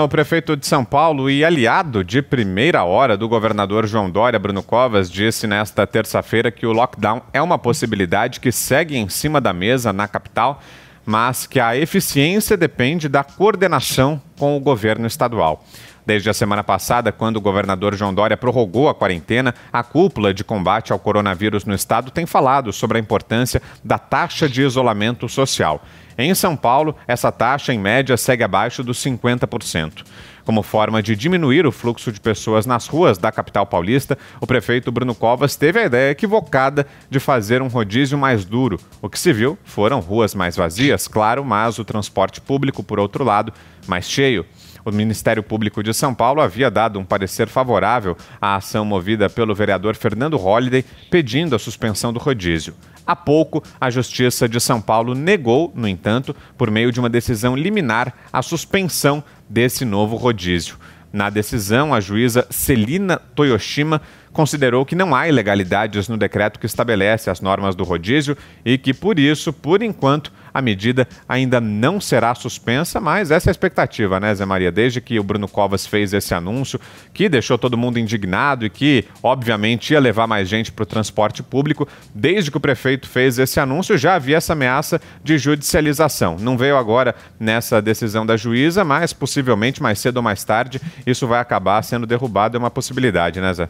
O prefeito de São Paulo e aliado de primeira hora do governador João Dória, Bruno Covas, disse nesta terça-feira que o lockdown é uma possibilidade que segue em cima da mesa na capital, mas que a eficiência depende da coordenação com o governo estadual. Desde a semana passada, quando o governador João Dória prorrogou a quarentena, a cúpula de combate ao coronavírus no estado tem falado sobre a importância da taxa de isolamento social. Em São Paulo, essa taxa, em média, segue abaixo dos 50%. Como forma de diminuir o fluxo de pessoas nas ruas da capital paulista, o prefeito Bruno Covas teve a ideia equivocada de fazer um rodízio mais duro. O que se viu foram ruas mais vazias, claro, mas o transporte público, por outro lado, mais cheio. O Ministério Público de São Paulo havia dado um parecer favorável à ação movida pelo vereador Fernando Holliday, pedindo a suspensão do rodízio. Há pouco, a Justiça de São Paulo negou, no entanto, por meio de uma decisão liminar, a suspensão desse novo rodízio. Na decisão, a juíza Celina Toyoshima considerou que não há ilegalidades no decreto que estabelece as normas do rodízio e que, por isso, por enquanto, a medida ainda não será suspensa, mas essa é a expectativa, né, Zé Maria? Desde que o Bruno Covas fez esse anúncio, que deixou todo mundo indignado e que, obviamente, ia levar mais gente para o transporte público, desde que o prefeito fez esse anúncio, já havia essa ameaça de judicialização. Não veio agora nessa decisão da juíza, mas possivelmente mais cedo ou mais tarde isso vai acabar sendo derrubado, é uma possibilidade, né, Zé?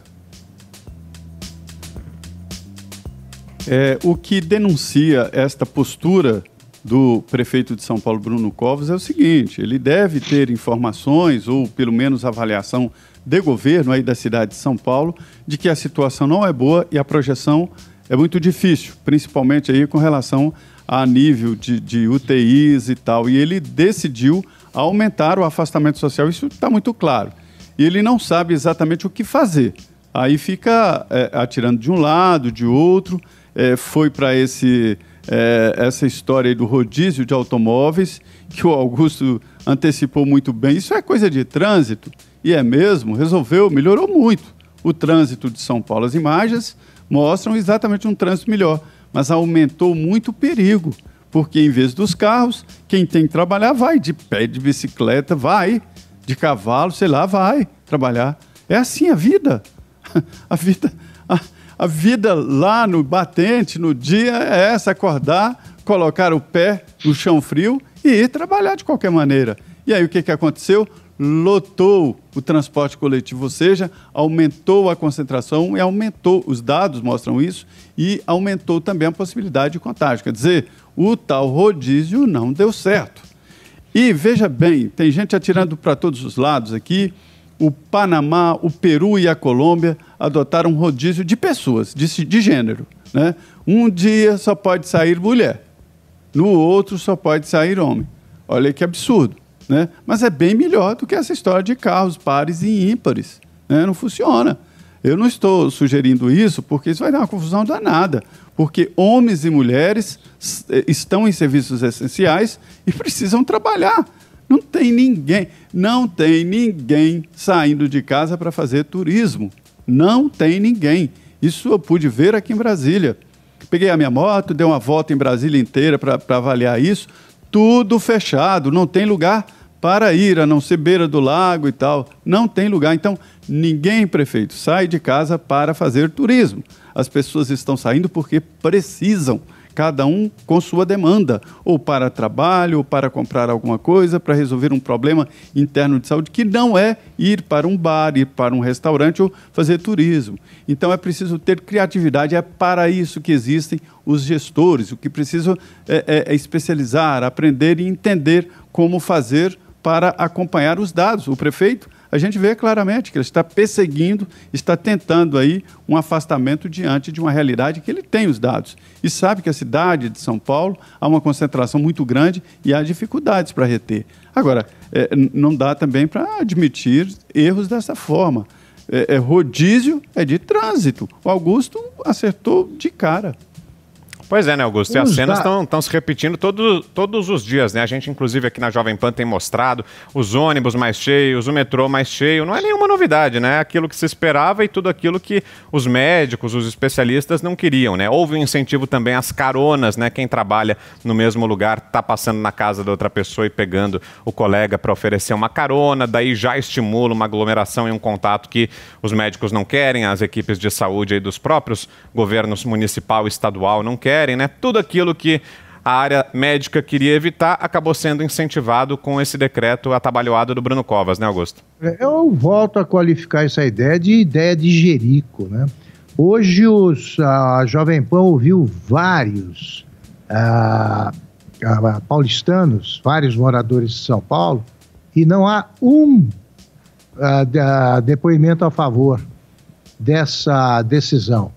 É, o que denuncia esta postura do prefeito de São Paulo, Bruno Covas, é o seguinte: ele deve ter informações, ou pelo menos avaliação de governo aí da cidade de São Paulo, de que a situação não é boa e a projeção é muito difícil, principalmente aí com relação a nível de, de UTIs e tal. E ele decidiu aumentar o afastamento social, isso está muito claro. E ele não sabe exatamente o que fazer. Aí fica é, atirando de um lado, de outro é, foi para esse é, essa história do rodízio de automóveis que o Augusto antecipou muito bem. Isso é coisa de trânsito e é mesmo. Resolveu, melhorou muito o trânsito de São Paulo. As imagens mostram exatamente um trânsito melhor, mas aumentou muito o perigo porque em vez dos carros, quem tem que trabalhar vai de pé, de bicicleta, vai de cavalo, sei lá, vai trabalhar. É assim a vida. A vida, a, a vida lá no batente, no dia, é essa: acordar, colocar o pé no chão frio e ir trabalhar de qualquer maneira. E aí o que, que aconteceu? Lotou o transporte coletivo, ou seja, aumentou a concentração e aumentou, os dados mostram isso, e aumentou também a possibilidade de contágio. Quer dizer, o tal rodízio não deu certo. E veja bem, tem gente atirando para todos os lados aqui o Panamá, o Peru e a Colômbia adotaram um rodízio de pessoas, de, de gênero. Né? Um dia só pode sair mulher, no outro só pode sair homem. Olha que absurdo. Né? Mas é bem melhor do que essa história de carros pares e ímpares. Né? Não funciona. Eu não estou sugerindo isso porque isso vai dar uma confusão danada. Porque homens e mulheres eh, estão em serviços essenciais e precisam trabalhar. Não tem ninguém, não tem ninguém saindo de casa para fazer turismo. Não tem ninguém. Isso eu pude ver aqui em Brasília. Peguei a minha moto, dei uma volta em Brasília inteira para avaliar isso. Tudo fechado, não tem lugar para ir, a não ser beira do lago e tal. Não tem lugar. Então, ninguém, prefeito, sai de casa para fazer turismo. As pessoas estão saindo porque precisam cada um com sua demanda, ou para trabalho, ou para comprar alguma coisa, para resolver um problema interno de saúde, que não é ir para um bar, ir para um restaurante ou fazer turismo. Então é preciso ter criatividade, é para isso que existem os gestores, o que precisa é, é, é especializar, aprender e entender como fazer para acompanhar os dados. O prefeito a gente vê claramente que ele está perseguindo, está tentando aí um afastamento diante de uma realidade que ele tem os dados e sabe que a cidade de São Paulo há uma concentração muito grande e há dificuldades para reter. Agora, é, não dá também para admitir erros dessa forma. É, é, rodízio é de trânsito. O Augusto acertou de cara. Pois é, né, Augusto? E as cenas estão da... se repetindo todo, todos os dias, né? A gente, inclusive, aqui na Jovem Pan tem mostrado os ônibus mais cheios, o metrô mais cheio. Não é nenhuma novidade, né? Aquilo que se esperava e tudo aquilo que os médicos, os especialistas não queriam, né? Houve um incentivo também às caronas, né? Quem trabalha no mesmo lugar está passando na casa da outra pessoa e pegando o colega para oferecer uma carona, daí já estimula uma aglomeração e um contato que os médicos não querem, as equipes de saúde aí dos próprios governos municipal e estadual não querem querem, né? Tudo aquilo que a área médica queria evitar acabou sendo incentivado com esse decreto atabalhoado do Bruno Covas, né, Augusto? É, eu volto a qualificar essa ideia de ideia de Jerico, né? Hoje os, a Jovem Pan ouviu vários a, a, paulistanos, vários moradores de São Paulo, e não há um a, depoimento a favor dessa decisão.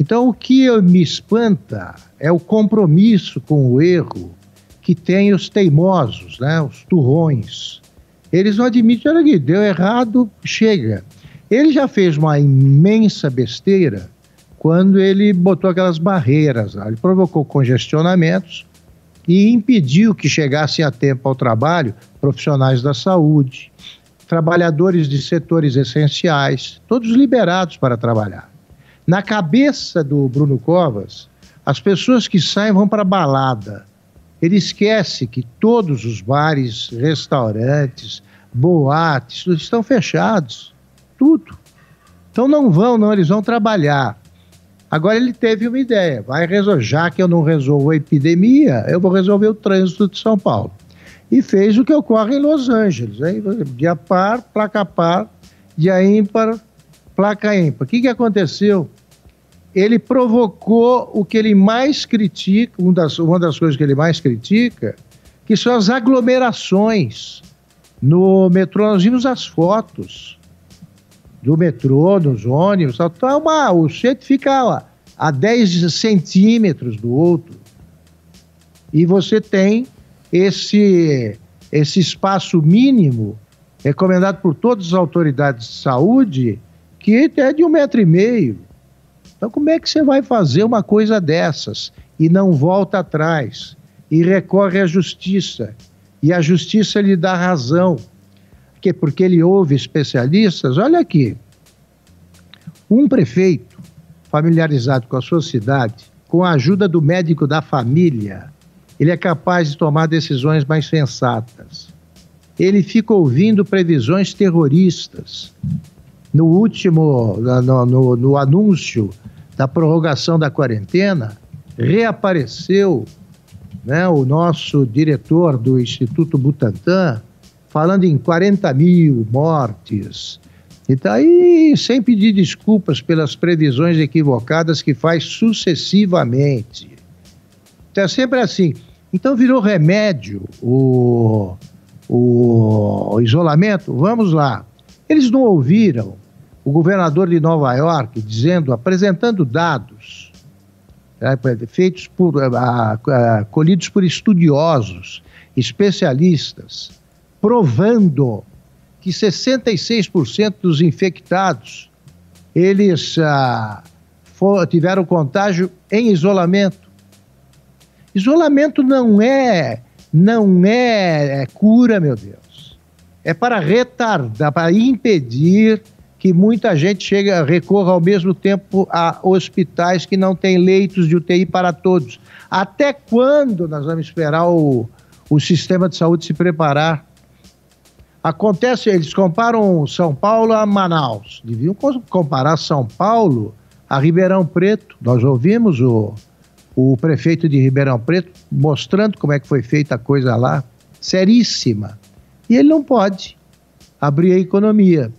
Então, o que me espanta é o compromisso com o erro que tem os teimosos, né, os turrões. Eles não admitem, olha aqui, deu errado, chega. Ele já fez uma imensa besteira quando ele botou aquelas barreiras lá. Ele provocou congestionamentos e impediu que chegassem a tempo ao trabalho profissionais da saúde, trabalhadores de setores essenciais, todos liberados para trabalhar. Na cabeça do Bruno Covas, as pessoas que saem vão para balada. Ele esquece que todos os bares, restaurantes, boates, estão fechados. Tudo. Então não vão, não, eles vão trabalhar. Agora ele teve uma ideia, vai resolver, já que eu não resolvo a epidemia, eu vou resolver o trânsito de São Paulo. E fez o que ocorre em Los Angeles, hein? dia par, placa par, dia ímpar, placa ímpar. O que, que aconteceu? ele provocou o que ele mais critica, uma das, uma das coisas que ele mais critica, que são as aglomerações no metrô. Nós vimos as fotos do metrô, nos ônibus, tal, tal, uma, o centro fica a 10 centímetros do outro. E você tem esse, esse espaço mínimo recomendado por todas as autoridades de saúde, que é de um metro e meio então, como é que você vai fazer uma coisa dessas e não volta atrás e recorre à justiça? E a justiça lhe dá razão. Porque, porque ele ouve especialistas. Olha aqui, um prefeito familiarizado com a sua cidade, com a ajuda do médico da família, ele é capaz de tomar decisões mais sensatas. Ele fica ouvindo previsões terroristas no último, no, no, no anúncio da prorrogação da quarentena, reapareceu né, o nosso diretor do Instituto Butantan falando em 40 mil mortes. E está aí sem pedir desculpas pelas previsões equivocadas que faz sucessivamente. Então é sempre assim. Então virou remédio o, o isolamento? Vamos lá. Eles não ouviram o governador de Nova York dizendo, apresentando dados né, feitos por, eh, a, a, colhidos por estudiosos, especialistas, provando que 66% dos infectados eles ah, for, tiveram contágio em isolamento. Isolamento não é não é, é cura, meu Deus. É para retardar, para impedir que muita gente chega recorra ao mesmo tempo a hospitais que não têm leitos de UTI para todos. Até quando nós vamos esperar o, o sistema de saúde se preparar? Acontece, eles comparam São Paulo a Manaus. Deviam comparar São Paulo a Ribeirão Preto. Nós ouvimos o, o prefeito de Ribeirão Preto mostrando como é que foi feita a coisa lá, seríssima. E ele não pode abrir a economia.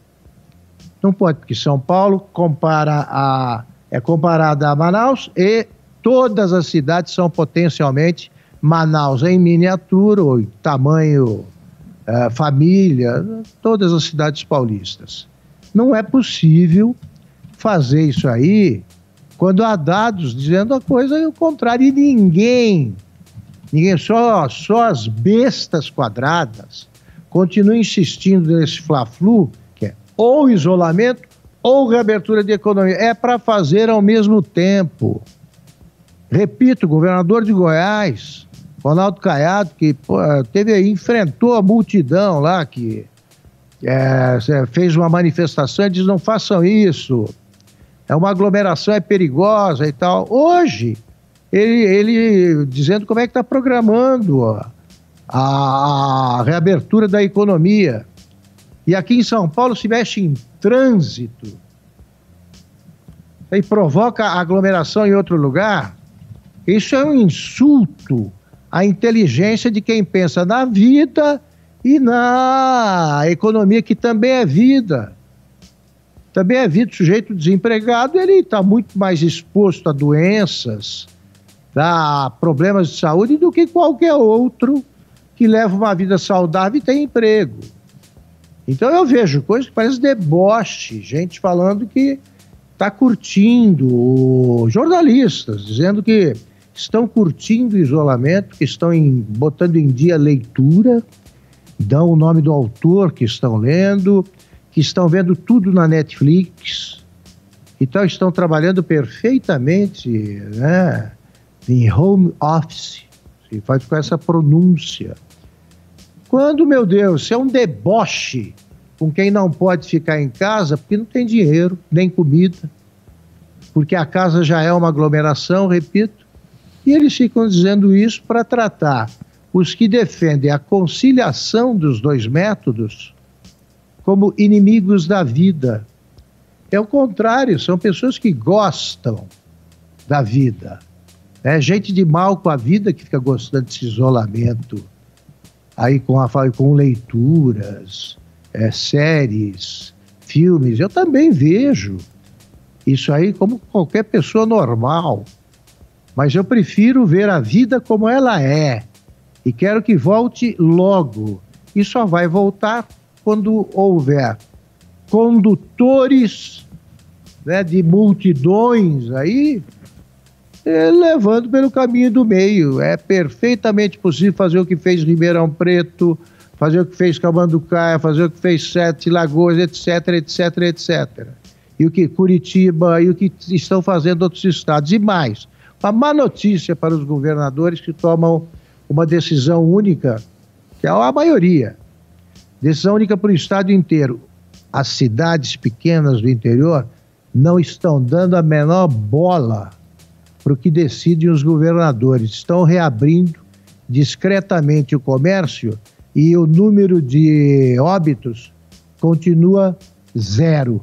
Não pode, porque São Paulo compara a, é comparada a Manaus e todas as cidades são potencialmente Manaus em miniatura, ou em tamanho é, família, todas as cidades paulistas. Não é possível fazer isso aí quando há dados dizendo a coisa e o contrário, e ninguém, ninguém, só, só as bestas quadradas continuam insistindo nesse fla-flu ou isolamento ou reabertura de economia. É para fazer ao mesmo tempo. Repito, governador de Goiás, Ronaldo Caiado, que pô, teve aí, enfrentou a multidão lá, que é, fez uma manifestação e diz: não façam isso, é uma aglomeração, é perigosa e tal. Hoje, ele, ele dizendo como é que está programando ó, a, a reabertura da economia. E aqui em São Paulo se mexe em trânsito e provoca aglomeração em outro lugar. Isso é um insulto à inteligência de quem pensa na vida e na economia, que também é vida. Também é vida. O sujeito desempregado ele está muito mais exposto a doenças, a problemas de saúde do que qualquer outro que leva uma vida saudável e tem emprego. Então eu vejo coisas que parecem deboche, gente falando que está curtindo, jornalistas dizendo que estão curtindo o isolamento, que estão em, botando em dia a leitura, dão o nome do autor que estão lendo, que estão vendo tudo na Netflix, então estão trabalhando perfeitamente né, em home office, se faz com essa pronúncia. Quando, meu Deus, é um deboche com quem não pode ficar em casa porque não tem dinheiro, nem comida, porque a casa já é uma aglomeração, repito. E eles ficam dizendo isso para tratar os que defendem a conciliação dos dois métodos como inimigos da vida. É o contrário, são pessoas que gostam da vida. É gente de mal com a vida que fica gostando desse isolamento aí com, a, com leituras, é, séries, filmes. Eu também vejo isso aí como qualquer pessoa normal. Mas eu prefiro ver a vida como ela é. E quero que volte logo. E só vai voltar quando houver condutores né, de multidões aí é, levando pelo caminho do meio. É perfeitamente possível fazer o que fez Ribeirão Preto, fazer o que fez Camanducaia, fazer o que fez Sete Lagoas, etc, etc, etc. E o que Curitiba e o que estão fazendo outros estados. E mais, uma má notícia para os governadores que tomam uma decisão única, que é a maioria. Decisão única para o estado inteiro. As cidades pequenas do interior não estão dando a menor bola para o que decidem os governadores. Estão reabrindo discretamente o comércio e o número de óbitos continua zero.